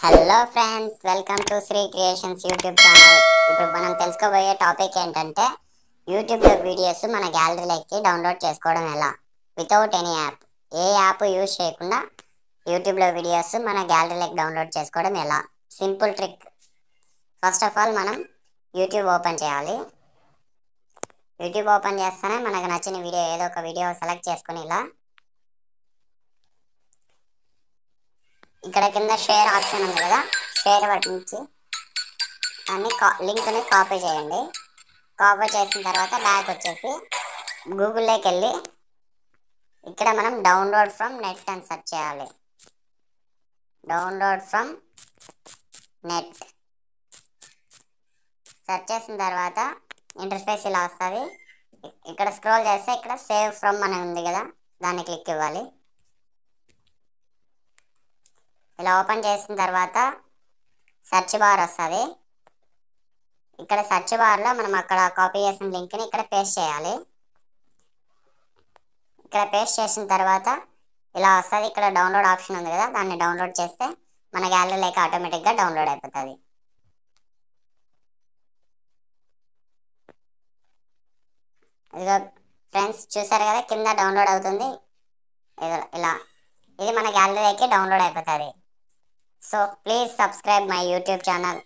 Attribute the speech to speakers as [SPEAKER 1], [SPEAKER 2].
[SPEAKER 1] Hello friends welcome to Sri creations YouTube channel ఇప్పుడు మనం తెలుసుకోబోయే టాపిక్ ఏంటంటే యూట్యూబ్లో వీడియోస్ మన గ్యాలరీలోకి డౌన్లోడ్ చేసుకోవడం ఎలా వితౌట్ ఎనీ యాప్ ఏ యాప్ యూజ్ చేయకుండా యూట్యూబ్లో వీడియోస్ మన గ్యాలరీలోకి డౌన్లోడ్ చేసుకోవడం ఎలా simple trick first of all మనం యూట్యూబ్ ఓపెన్ చేయాలి యూట్యూబ్ ఓపెన్ చేస్తేనే మనకు నచ్చిన వీడియో ఏదో ఒక వీడియో సెలెక్ట్ చేసుకుని ఇలా ఇక్కడ కింద షేర్ ఆప్షన్ ఉంది కదా షేర్ పట్టించి దాన్ని కా లింక్ని కాపీ చేయండి కాపీ చేసిన తర్వాత బ్యాక్ వచ్చేసి గూగుల్లోకి వెళ్ళి ఇక్కడ మనం డౌన్లోడ్ ఫ్రమ్ నెట్ అని సెర్చ్ చేయాలి డౌన్లోడ్ ఫ్రమ్ నెట్ సెర్చ్ చేసిన తర్వాత ఇంటర్ఫేస్ ఇలా వస్తుంది ఇక్కడ స్క్రోల్ చేస్తే ఇక్కడ సేవ్ ఫ్రమ్ అని ఉంది కదా దాన్ని క్లిక్ ఇవ్వాలి ఇలా ఓపెన్ చేసిన తర్వాత సెర్చ్ బార్ వస్తుంది ఇక్కడ సెర్చ్ బార్లో మనం అక్కడ కాపీ చేసిన లింక్ని ఇక్కడ పేస్ట్ చేయాలి ఇక్కడ పేస్ట్ చేసిన తర్వాత ఇలా వస్తుంది ఇక్కడ డౌన్లోడ్ ఆప్షన్ ఉంది కదా దాన్ని డౌన్లోడ్ చేస్తే మన గ్యాలరీ గ్యాలరీలోకి ఆటోమేటిక్గా డౌన్లోడ్ అయిపోతుంది ఇదిగో ఫ్రెండ్స్ చూసారు కదా కింద డౌన్లోడ్ అవుతుంది ఇలా ఇది మన గ్యాలరీలోకి డౌన్లోడ్ అయిపోతుంది So please subscribe my YouTube channel.